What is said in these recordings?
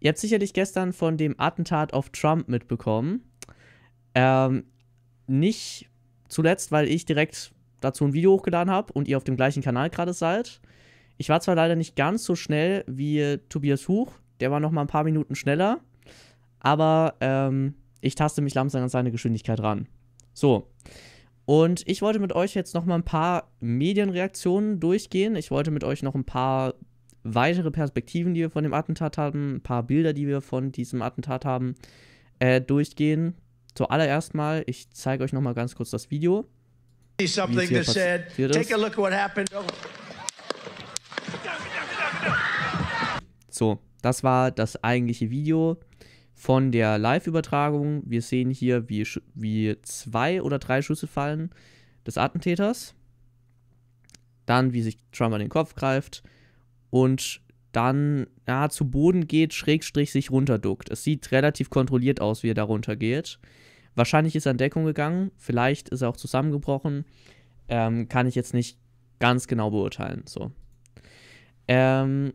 Ihr habt sicherlich gestern von dem Attentat auf Trump mitbekommen. Ähm, nicht zuletzt, weil ich direkt dazu ein Video hochgeladen habe und ihr auf dem gleichen Kanal gerade seid. Ich war zwar leider nicht ganz so schnell wie Tobias Huch, der war noch mal ein paar Minuten schneller, aber ähm, ich taste mich langsam an seine Geschwindigkeit ran. So. Und ich wollte mit euch jetzt noch mal ein paar Medienreaktionen durchgehen. Ich wollte mit euch noch ein paar weitere Perspektiven, die wir von dem Attentat haben, ein paar Bilder, die wir von diesem Attentat haben, äh, durchgehen. Zuallererst mal, ich zeige euch nochmal ganz kurz das Video. So, das war das eigentliche Video von der Live-Übertragung. Wir sehen hier, wie, wie zwei oder drei Schüsse fallen des Attentäters. Dann, wie sich Trump an den Kopf greift und dann ja, zu Boden geht, schrägstrich sich runterduckt. Es sieht relativ kontrolliert aus, wie er da runtergeht. Wahrscheinlich ist er in Deckung gegangen, vielleicht ist er auch zusammengebrochen. Ähm, kann ich jetzt nicht ganz genau beurteilen. So. Ähm,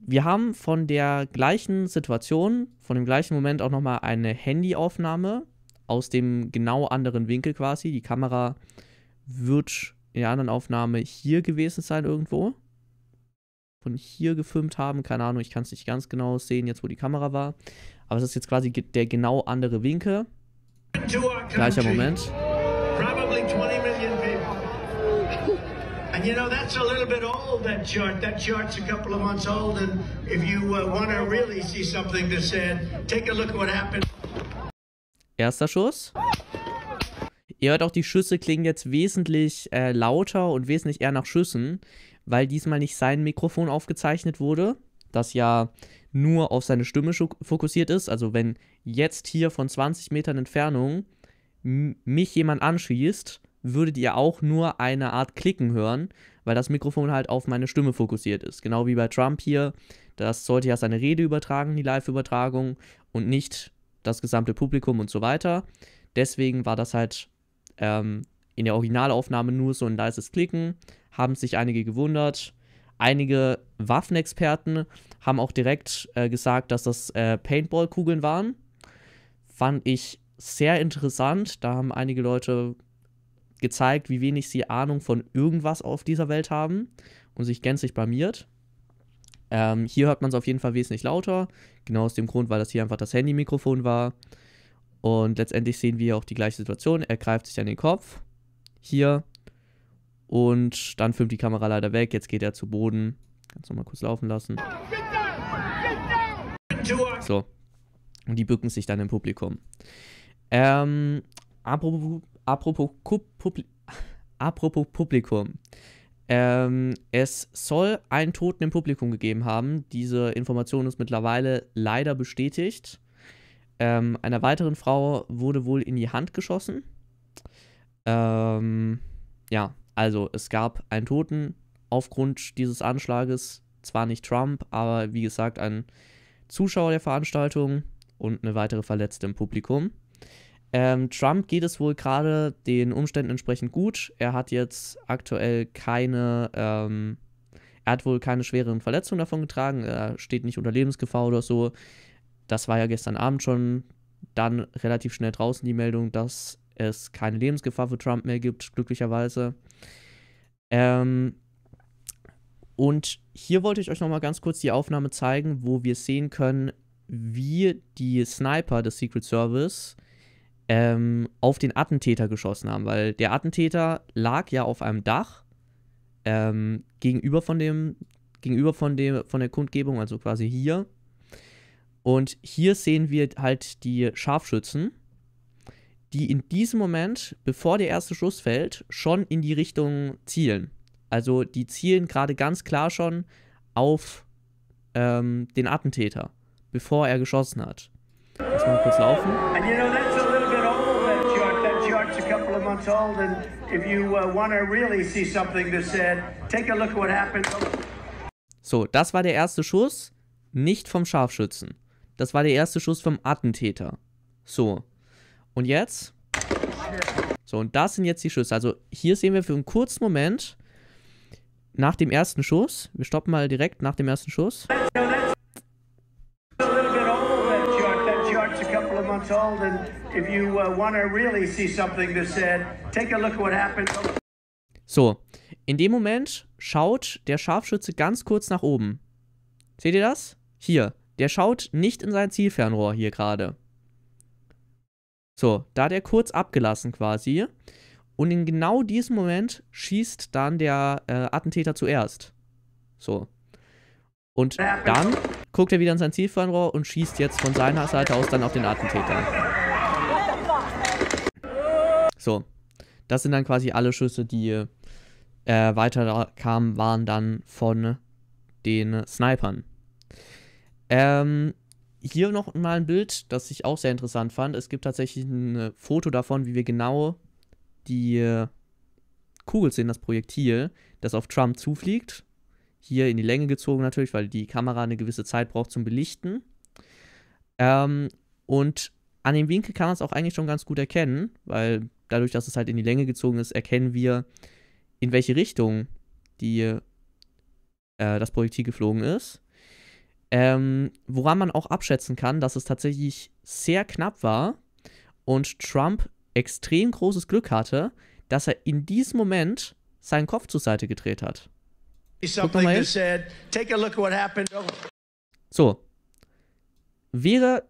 wir haben von der gleichen Situation, von dem gleichen Moment auch nochmal eine Handyaufnahme aus dem genau anderen Winkel quasi. Die Kamera wird in der anderen Aufnahme hier gewesen sein irgendwo von hier gefilmt haben. Keine Ahnung, ich kann es nicht ganz genau sehen, jetzt wo die Kamera war. Aber es ist jetzt quasi der genau andere Winkel. Gleicher Moment. And you know, that's a little bit old, that chart. That chart's a couple of months old. And if you uh, want to really see something that's said, take a look at what happened. Erster Schuss. Ihr hört auch, die Schüsse klingen jetzt wesentlich äh, lauter und wesentlich eher nach Schüssen weil diesmal nicht sein Mikrofon aufgezeichnet wurde, das ja nur auf seine Stimme fokussiert ist. Also wenn jetzt hier von 20 Metern Entfernung mich jemand anschießt, würdet ihr auch nur eine Art Klicken hören, weil das Mikrofon halt auf meine Stimme fokussiert ist. Genau wie bei Trump hier. Das sollte ja seine Rede übertragen, die Live-Übertragung, und nicht das gesamte Publikum und so weiter. Deswegen war das halt ähm, in der Originalaufnahme nur so ein leises Klicken, haben sich einige gewundert. Einige Waffenexperten haben auch direkt äh, gesagt, dass das äh, Paintball-Kugeln waren. Fand ich sehr interessant. Da haben einige Leute gezeigt, wie wenig sie Ahnung von irgendwas auf dieser Welt haben und sich gänzlich blamiert. Ähm, hier hört man es auf jeden Fall wesentlich lauter. Genau aus dem Grund, weil das hier einfach das Handy-Mikrofon war. Und letztendlich sehen wir auch die gleiche Situation. Er greift sich an den Kopf. Hier und dann filmt die Kamera leider weg. Jetzt geht er zu Boden. Kannst du mal kurz laufen lassen. So. Und die bücken sich dann im Publikum. Ähm, apropos, apropos, Publi apropos Publikum. Ähm, es soll einen Toten im Publikum gegeben haben. Diese Information ist mittlerweile leider bestätigt. Ähm, einer weiteren Frau wurde wohl in die Hand geschossen. Ähm, ja, also es gab einen Toten aufgrund dieses Anschlages, zwar nicht Trump, aber wie gesagt ein Zuschauer der Veranstaltung und eine weitere Verletzte im Publikum. Ähm, Trump geht es wohl gerade den Umständen entsprechend gut. Er hat jetzt aktuell keine, ähm, er hat wohl keine schweren Verletzungen davon getragen. Er steht nicht unter Lebensgefahr oder so. Das war ja gestern Abend schon dann relativ schnell draußen die Meldung, dass es keine Lebensgefahr für Trump mehr gibt, glücklicherweise. Ähm, und hier wollte ich euch nochmal ganz kurz die Aufnahme zeigen, wo wir sehen können, wie die Sniper des Secret Service ähm, auf den Attentäter geschossen haben, weil der Attentäter lag ja auf einem Dach ähm, gegenüber von dem gegenüber von dem von der Kundgebung, also quasi hier. Und hier sehen wir halt die Scharfschützen, die in diesem Moment, bevor der erste Schuss fällt, schon in die Richtung zielen. Also die zielen gerade ganz klar schon auf ähm, den Attentäter, bevor er geschossen hat. Lass mal kurz laufen. Uh, so, das war der erste Schuss, nicht vom Scharfschützen. Das war der erste Schuss vom Attentäter. So, und jetzt? So, und das sind jetzt die Schüsse. Also hier sehen wir für einen kurzen Moment nach dem ersten Schuss. Wir stoppen mal direkt nach dem ersten Schuss. So, in dem Moment schaut der Scharfschütze ganz kurz nach oben. Seht ihr das? Hier. Der schaut nicht in sein Zielfernrohr hier gerade. So, da hat er kurz abgelassen quasi. Und in genau diesem Moment schießt dann der äh, Attentäter zuerst. So. Und dann guckt er wieder in sein Zielfernrohr und schießt jetzt von seiner Seite aus dann auf den Attentäter. So. Das sind dann quasi alle Schüsse, die äh, weiter kamen, waren dann von den Snipern. Ähm, hier noch mal ein Bild, das ich auch sehr interessant fand. Es gibt tatsächlich ein äh, Foto davon, wie wir genau die äh, Kugel sehen, das Projektil, das auf Trump zufliegt. Hier in die Länge gezogen natürlich, weil die Kamera eine gewisse Zeit braucht zum Belichten. Ähm, und an dem Winkel kann man es auch eigentlich schon ganz gut erkennen, weil dadurch, dass es halt in die Länge gezogen ist, erkennen wir, in welche Richtung die, äh, das Projektil geflogen ist. Ähm, woran man auch abschätzen kann, dass es tatsächlich sehr knapp war und Trump extrem großes Glück hatte, dass er in diesem Moment seinen Kopf zur Seite gedreht hat. So. Wäre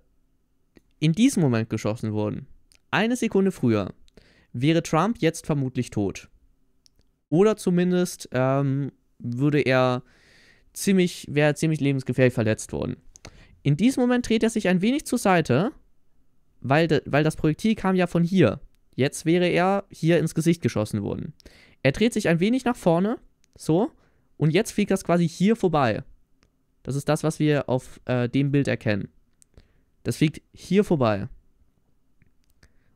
in diesem Moment geschossen worden, eine Sekunde früher, wäre Trump jetzt vermutlich tot. Oder zumindest ähm, würde er ziemlich, wäre ziemlich lebensgefährlich verletzt worden. In diesem Moment dreht er sich ein wenig zur Seite, weil, de, weil das Projektil kam ja von hier. Jetzt wäre er hier ins Gesicht geschossen worden. Er dreht sich ein wenig nach vorne, so, und jetzt fliegt das quasi hier vorbei. Das ist das, was wir auf äh, dem Bild erkennen. Das fliegt hier vorbei.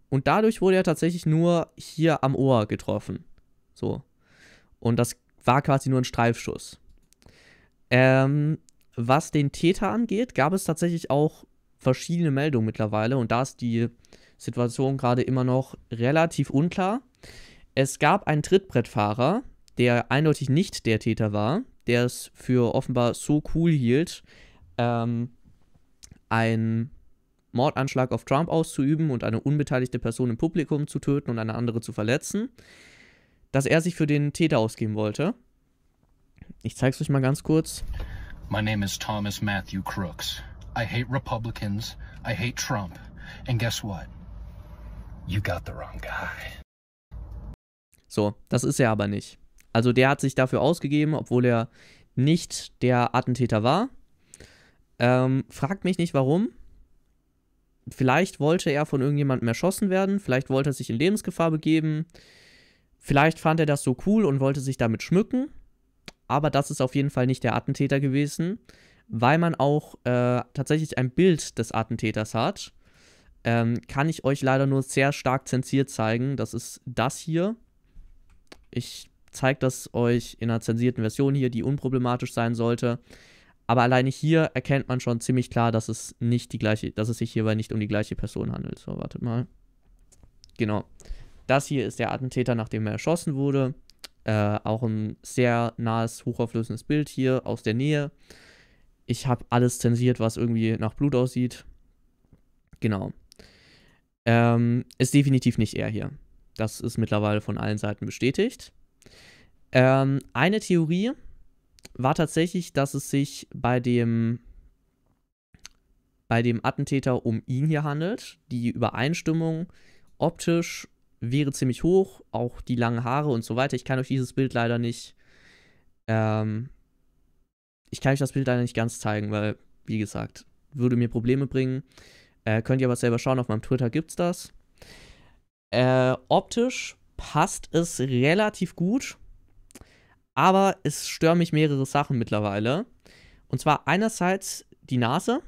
Und dadurch wurde er tatsächlich nur hier am Ohr getroffen. So. Und das war quasi nur ein Streifschuss. Ähm, was den Täter angeht, gab es tatsächlich auch verschiedene Meldungen mittlerweile und da ist die Situation gerade immer noch relativ unklar. Es gab einen Trittbrettfahrer, der eindeutig nicht der Täter war, der es für offenbar so cool hielt, ähm, einen Mordanschlag auf Trump auszuüben und eine unbeteiligte Person im Publikum zu töten und eine andere zu verletzen, dass er sich für den Täter ausgeben wollte ich zeig's euch mal ganz kurz. My name is Thomas Matthew Crooks. I hate Republicans. I hate Trump. And guess what? You got the wrong guy. So, das ist er aber nicht. Also der hat sich dafür ausgegeben, obwohl er nicht der Attentäter war. Ähm, fragt mich nicht warum. Vielleicht wollte er von irgendjemandem erschossen werden, vielleicht wollte er sich in Lebensgefahr begeben, vielleicht fand er das so cool und wollte sich damit schmücken. Aber das ist auf jeden Fall nicht der Attentäter gewesen, weil man auch äh, tatsächlich ein Bild des Attentäters hat. Ähm, kann ich euch leider nur sehr stark zensiert zeigen. Das ist das hier. Ich zeige das euch in einer zensierten Version hier, die unproblematisch sein sollte. Aber alleine hier erkennt man schon ziemlich klar, dass es nicht die gleiche, dass es sich hierbei nicht um die gleiche Person handelt. So, wartet mal. Genau. Das hier ist der Attentäter, nachdem er erschossen wurde. Äh, auch ein sehr nahes, hochauflösendes Bild hier aus der Nähe. Ich habe alles zensiert, was irgendwie nach Blut aussieht. Genau. Ähm, ist definitiv nicht er hier. Das ist mittlerweile von allen Seiten bestätigt. Ähm, eine Theorie war tatsächlich, dass es sich bei dem, bei dem Attentäter um ihn hier handelt. Die Übereinstimmung optisch wäre ziemlich hoch, auch die langen Haare und so weiter. Ich kann euch dieses Bild leider nicht. Ähm, ich kann euch das Bild leider nicht ganz zeigen, weil, wie gesagt, würde mir Probleme bringen. Äh, könnt ihr aber selber schauen, auf meinem Twitter gibt's das. Äh, optisch passt es relativ gut, aber es stören mich mehrere Sachen mittlerweile. Und zwar einerseits die Nase,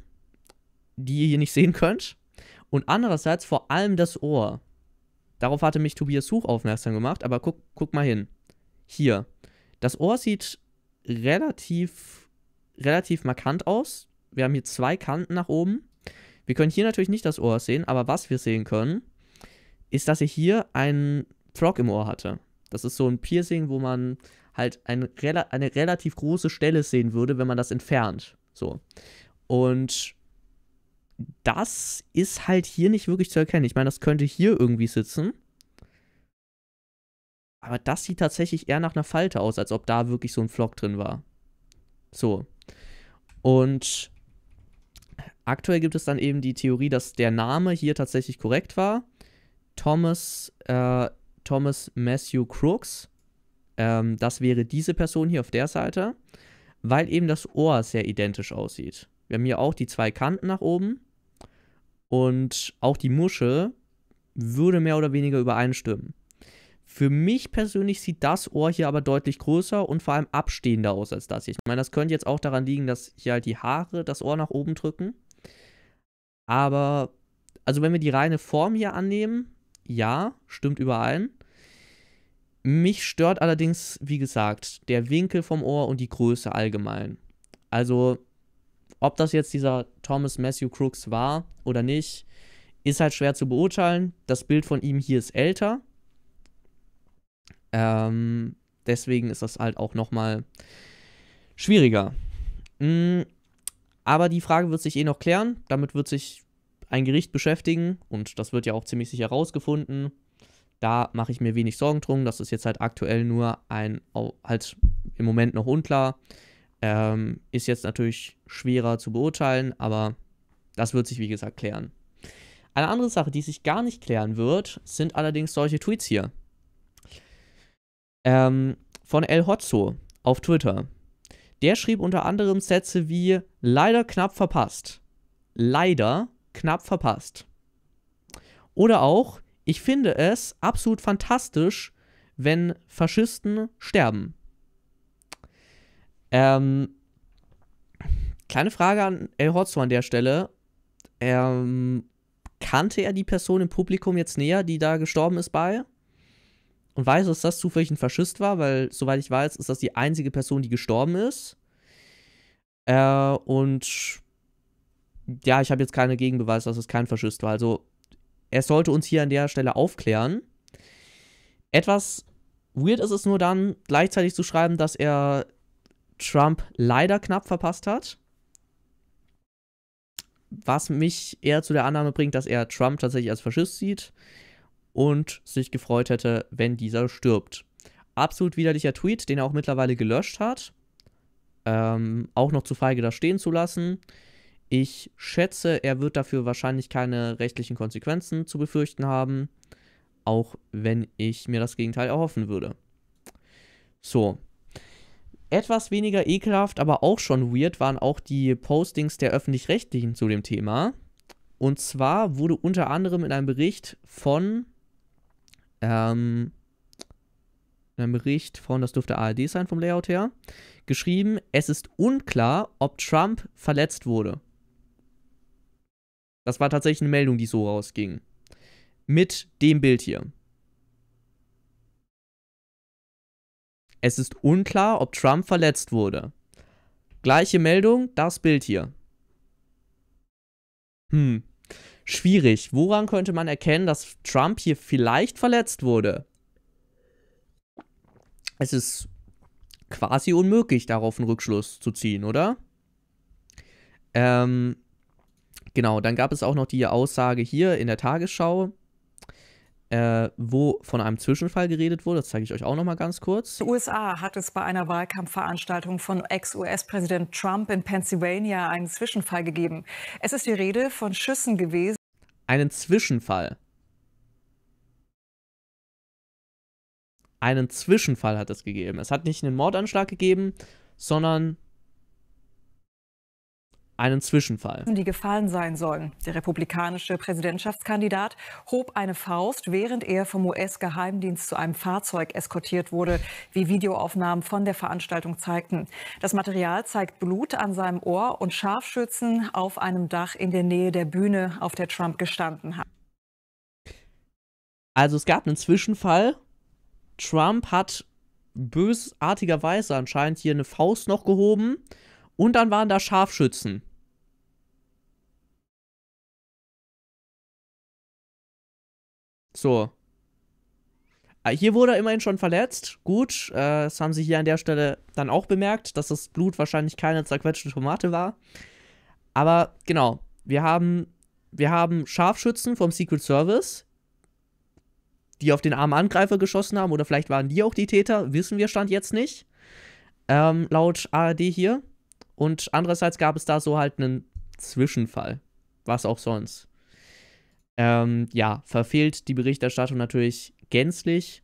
die ihr hier nicht sehen könnt, und andererseits vor allem das Ohr. Darauf hatte mich Tobias Such aufmerksam gemacht, aber guck, guck mal hin. Hier. Das Ohr sieht relativ, relativ markant aus. Wir haben hier zwei Kanten nach oben. Wir können hier natürlich nicht das Ohr sehen, aber was wir sehen können, ist, dass ich hier einen Frog im Ohr hatte. Das ist so ein Piercing, wo man halt ein, eine relativ große Stelle sehen würde, wenn man das entfernt. So. Und das ist halt hier nicht wirklich zu erkennen. Ich meine, das könnte hier irgendwie sitzen. Aber das sieht tatsächlich eher nach einer Falte aus, als ob da wirklich so ein Flock drin war. So. Und aktuell gibt es dann eben die Theorie, dass der Name hier tatsächlich korrekt war. Thomas, äh, Thomas Matthew Crooks. Ähm, das wäre diese Person hier auf der Seite, weil eben das Ohr sehr identisch aussieht. Wir haben hier auch die zwei Kanten nach oben und auch die Muschel würde mehr oder weniger übereinstimmen. Für mich persönlich sieht das Ohr hier aber deutlich größer und vor allem abstehender aus als das hier. Ich meine, das könnte jetzt auch daran liegen, dass hier halt die Haare das Ohr nach oben drücken. Aber, also wenn wir die reine Form hier annehmen, ja, stimmt überein. Mich stört allerdings, wie gesagt, der Winkel vom Ohr und die Größe allgemein. Also ob das jetzt dieser Thomas Matthew Crooks war oder nicht, ist halt schwer zu beurteilen. Das Bild von ihm hier ist älter. Ähm, deswegen ist das halt auch nochmal schwieriger. Mhm. Aber die Frage wird sich eh noch klären. Damit wird sich ein Gericht beschäftigen und das wird ja auch ziemlich sicher rausgefunden. Da mache ich mir wenig Sorgen drum. Das ist jetzt halt aktuell nur ein, halt im Moment noch unklar. Ähm, ist jetzt natürlich schwerer zu beurteilen, aber das wird sich wie gesagt klären. Eine andere Sache, die sich gar nicht klären wird, sind allerdings solche Tweets hier. Ähm, von El Hotzo auf Twitter. Der schrieb unter anderem Sätze wie leider knapp verpasst. Leider knapp verpasst. Oder auch, ich finde es absolut fantastisch, wenn Faschisten sterben. Ähm, kleine Frage an El Hotzo an der Stelle. Ähm, kannte er die Person im Publikum jetzt näher, die da gestorben ist bei? Und weiß, dass das zufällig ein Faschist war, weil, soweit ich weiß, ist das die einzige Person, die gestorben ist. Äh, und ja, ich habe jetzt keine Gegenbeweise, dass es kein Faschist war. Also, er sollte uns hier an der Stelle aufklären. Etwas weird ist es nur dann, gleichzeitig zu schreiben, dass er Trump leider knapp verpasst hat. Was mich eher zu der Annahme bringt, dass er Trump tatsächlich als Faschist sieht und sich gefreut hätte, wenn dieser stirbt. Absolut widerlicher Tweet, den er auch mittlerweile gelöscht hat. Ähm, auch noch zu feige da stehen zu lassen. Ich schätze, er wird dafür wahrscheinlich keine rechtlichen Konsequenzen zu befürchten haben, auch wenn ich mir das Gegenteil erhoffen würde. So, etwas weniger ekelhaft, aber auch schon weird waren auch die Postings der öffentlich-rechtlichen zu dem Thema. Und zwar wurde unter anderem in einem Bericht von, ähm, in einem Bericht von, das dürfte ARD sein vom Layout her, geschrieben, es ist unklar, ob Trump verletzt wurde. Das war tatsächlich eine Meldung, die so rausging. Mit dem Bild hier. Es ist unklar, ob Trump verletzt wurde. Gleiche Meldung, das Bild hier. Hm, schwierig. Woran könnte man erkennen, dass Trump hier vielleicht verletzt wurde? Es ist quasi unmöglich, darauf einen Rückschluss zu ziehen, oder? Ähm, genau, dann gab es auch noch die Aussage hier in der Tagesschau, äh, wo von einem Zwischenfall geredet wurde. Das zeige ich euch auch noch mal ganz kurz. Die USA hat es bei einer Wahlkampfveranstaltung von Ex-US-Präsident Trump in Pennsylvania einen Zwischenfall gegeben. Es ist die Rede von Schüssen gewesen. Einen Zwischenfall. Einen Zwischenfall hat es gegeben. Es hat nicht einen Mordanschlag gegeben, sondern einen Zwischenfall. Die gefallen sein sollen. Der republikanische Präsidentschaftskandidat hob eine Faust, während er vom US-Geheimdienst zu einem Fahrzeug eskortiert wurde, wie Videoaufnahmen von der Veranstaltung zeigten. Das Material zeigt Blut an seinem Ohr und Scharfschützen auf einem Dach in der Nähe der Bühne, auf der Trump gestanden hat. Also es gab einen Zwischenfall. Trump hat bösartigerweise anscheinend hier eine Faust noch gehoben und dann waren da Scharfschützen. So. Ah, hier wurde er immerhin schon verletzt. Gut, äh, das haben sie hier an der Stelle dann auch bemerkt, dass das Blut wahrscheinlich keine zerquetschte Tomate war. Aber genau, wir haben, wir haben Scharfschützen vom Secret Service, die auf den armen Angreifer geschossen haben, oder vielleicht waren die auch die Täter, wissen wir Stand jetzt nicht. Ähm, laut ARD hier. Und andererseits gab es da so halt einen Zwischenfall. Was auch sonst. Ähm, ja, verfehlt die Berichterstattung natürlich gänzlich.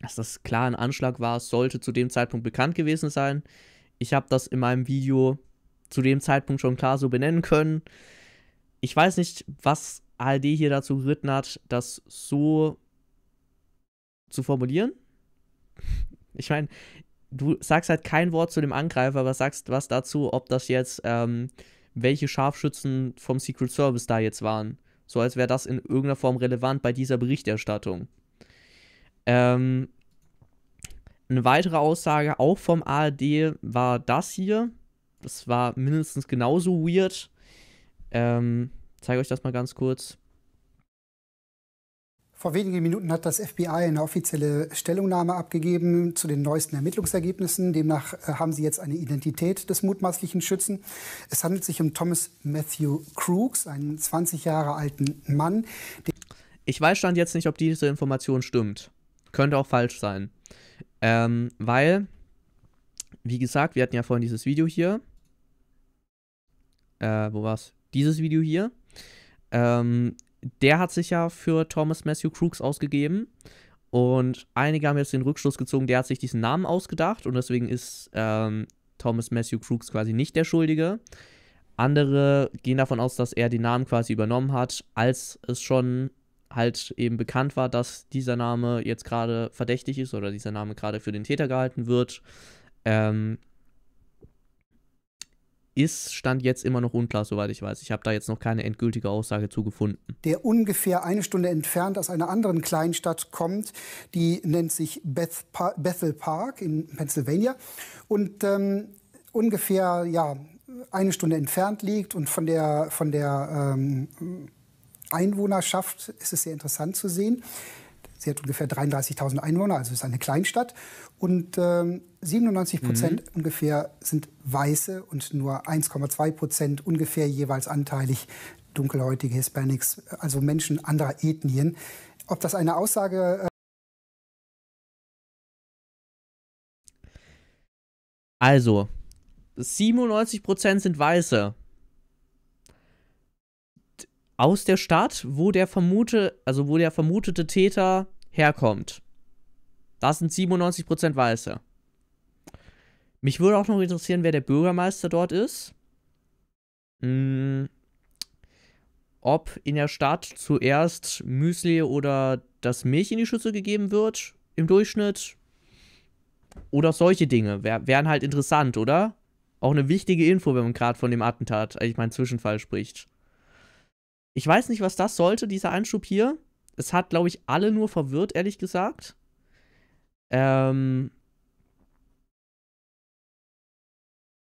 Dass das klar ein Anschlag war, sollte zu dem Zeitpunkt bekannt gewesen sein. Ich habe das in meinem Video zu dem Zeitpunkt schon klar so benennen können. Ich weiß nicht, was ARD hier dazu geritten hat, das so zu formulieren. Ich meine, du sagst halt kein Wort zu dem Angreifer, aber sagst was dazu, ob das jetzt, ähm, welche Scharfschützen vom Secret Service da jetzt waren. So als wäre das in irgendeiner Form relevant bei dieser Berichterstattung. Ähm, eine weitere Aussage auch vom ARD war das hier. Das war mindestens genauso weird. Ähm, zeige euch das mal ganz kurz. Vor wenigen Minuten hat das FBI eine offizielle Stellungnahme abgegeben zu den neuesten Ermittlungsergebnissen. Demnach äh, haben sie jetzt eine Identität des mutmaßlichen Schützen. Es handelt sich um Thomas Matthew Crooks, einen 20 Jahre alten Mann. Ich weiß stand jetzt nicht, ob diese Information stimmt. Könnte auch falsch sein. Ähm, weil, wie gesagt, wir hatten ja vorhin dieses Video hier. Äh, wo war's? Dieses Video hier. Ähm, der hat sich ja für Thomas Matthew Crooks ausgegeben. Und einige haben jetzt den Rückschluss gezogen, der hat sich diesen Namen ausgedacht und deswegen ist ähm, Thomas Matthew Crooks quasi nicht der Schuldige. Andere gehen davon aus, dass er den Namen quasi übernommen hat, als es schon halt eben bekannt war, dass dieser Name jetzt gerade verdächtig ist oder dieser Name gerade für den Täter gehalten wird. Ähm, ist Stand jetzt immer noch unklar, soweit ich weiß. Ich habe da jetzt noch keine endgültige Aussage zu gefunden. Der ungefähr eine Stunde entfernt aus einer anderen Kleinstadt kommt, die nennt sich Beth pa Bethel Park in Pennsylvania und ähm, ungefähr ja, eine Stunde entfernt liegt und von der, von der ähm, Einwohnerschaft ist es sehr interessant zu sehen. Sie hat ungefähr 33.000 Einwohner, also ist eine Kleinstadt. Und ähm, 97 Prozent mhm. ungefähr sind Weiße und nur 1,2 Prozent ungefähr jeweils anteilig dunkelhäutige Hispanics, also Menschen anderer Ethnien. Ob das eine Aussage. Äh also, 97 Prozent sind Weiße aus der Stadt, wo der vermute, also wo der vermutete Täter herkommt. Das sind 97% Weiße. Mich würde auch noch interessieren, wer der Bürgermeister dort ist. Hm, ob in der Stadt zuerst Müsli oder das Milch in die Schüssel gegeben wird im Durchschnitt. Oder solche Dinge wär, wären halt interessant, oder? Auch eine wichtige Info, wenn man gerade von dem Attentat, ich meine Zwischenfall spricht. Ich weiß nicht, was das sollte, dieser Einschub hier. Es hat, glaube ich, alle nur verwirrt, ehrlich gesagt. Ähm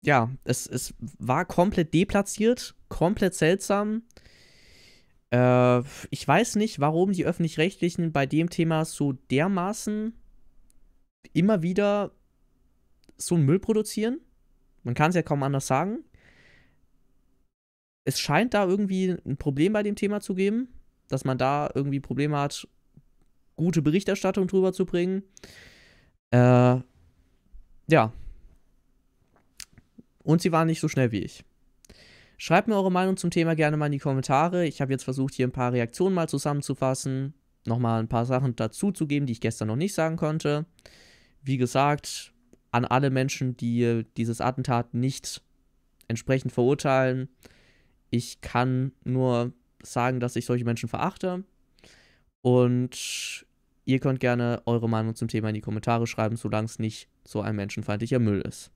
ja, es, es war komplett deplatziert, komplett seltsam. Äh, ich weiß nicht, warum die öffentlich-rechtlichen bei dem Thema so dermaßen immer wieder so einen Müll produzieren. Man kann es ja kaum anders sagen es scheint da irgendwie ein Problem bei dem Thema zu geben, dass man da irgendwie Probleme hat, gute Berichterstattung drüber zu bringen. Äh, ja. Und sie waren nicht so schnell wie ich. Schreibt mir eure Meinung zum Thema gerne mal in die Kommentare. Ich habe jetzt versucht, hier ein paar Reaktionen mal zusammenzufassen. Nochmal ein paar Sachen dazuzugeben, die ich gestern noch nicht sagen konnte. Wie gesagt, an alle Menschen, die dieses Attentat nicht entsprechend verurteilen, ich kann nur sagen, dass ich solche Menschen verachte. Und ihr könnt gerne eure Meinung zum Thema in die Kommentare schreiben, solange es nicht so ein menschenfeindlicher Müll ist.